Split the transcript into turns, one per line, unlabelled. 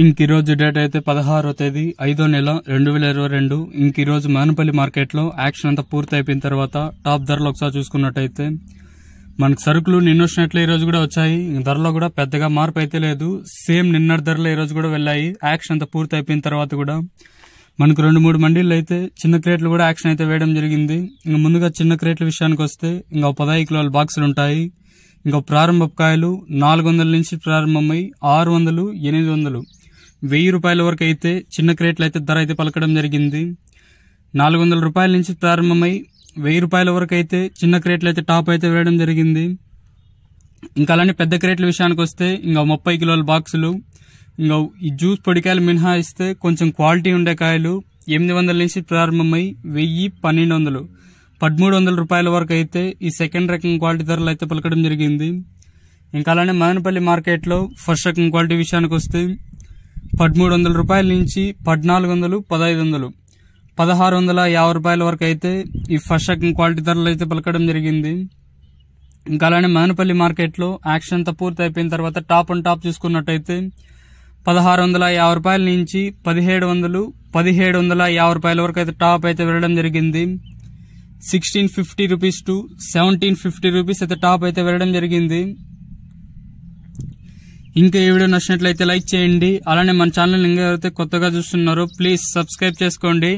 ఇంక ఈరోజు డేట్ అయితే పదహారో తేదీ ఐదో నెల రెండు వేల ఇరవై రెండు ఇంక ఈరోజు మానపల్లి మార్కెట్లో యాక్షన్ అంతా పూర్తి అయిపోయిన తర్వాత టాప్ ధరలు ఒకసారి చూసుకున్నట్టయితే మనకు సరుకులు నిన్న వచ్చినట్లే ఈరోజు కూడా వచ్చాయి ధరలో కూడా పెద్దగా మార్పు అయితే లేదు సేమ్ నిన్నటి ధరలు ఈరోజు కూడా వెళ్ళాయి యాక్షన్ అంతా పూర్తి అయిపోయిన తర్వాత కూడా మనకు రెండు మూడు మండీలు అయితే చిన్న క్రేట్లు కూడా యాక్షన్ అయితే వేయడం జరిగింది ఇంకా ముందుగా చిన్న క్రేట్ల విషయానికి వస్తే ఇంకా పదహై కిలోల బాక్సులు ఉంటాయి ఇంకా ప్రారంభ కాయలు నాలుగు వందల నుంచి ప్రారంభమై ఆరు వందలు ఎనిమిది వందలు వెయ్యి రూపాయల వరకు అయితే చిన్న క్రేట్లు అయితే ధర అయితే పలకడం జరిగింది నాలుగు వందల రూపాయల నుంచి ప్రారంభమై వెయ్యి రూపాయల వరకు అయితే చిన్న క్రేట్లు అయితే టాప్ అయితే వేయడం జరిగింది ఇంకా అలానే పెద్ద క్రేట్ల విషయానికి వస్తే ఇంకా ముప్పై కిలోల బాక్సులు ఇంకా ఈ జ్యూస్ పొడికాయలు మినహాయిస్తే కొంచెం క్వాలిటీ ఉండే కాయలు ఎనిమిది వందల నుంచి ప్రారంభమై వెయ్యి పన్నెండు వందలు పదమూడు వందల రూపాయల వరకు అయితే ఈ సెకండ్ రకం క్వాలిటీ ధరలు అయితే పలకడం జరిగింది ఇంకా అలానే మదనపల్లి మార్కెట్లో ఫస్ట్ రకం క్వాలిటీ విషయానికి వస్తే పదమూడు వందల రూపాయల నుంచి పద్నాలుగు వందలు పదహైదు వందలు పదహారు వందల యాభై రూపాయల వరకు అయితే ఈ ఫస్ట్ రకం క్వాలిటీ ధరలు అయితే పలకడం జరిగింది ఇంకా అలానే మదనపల్లి మార్కెట్లో యాక్షన్ అంతా పూర్తి అయిపోయిన తర్వాత టాప్ అండ్ టాప్ చూసుకున్నట్టయితే పదహారు వందల యాభై రూపాయల నుంచి పదిహేడు వందలు పదిహేడు వందల యాభై రూపాయల వరకు అయితే టాప్ అయితే వెళ్ళడం జరిగింది sixteen fifty rupees to seventeen fifty rupees అయితే టాప్ అయితే వెళ్ళడం జరిగింది ఇంకా ఈ వీడియో నచ్చినట్లయితే లైక్ చేయండి అలానే మన ఛానల్ ఇంకా ఎవరైతే కొత్తగా చూస్తున్నారో ప్లీజ్ సబ్స్క్రైబ్ చేసుకోండి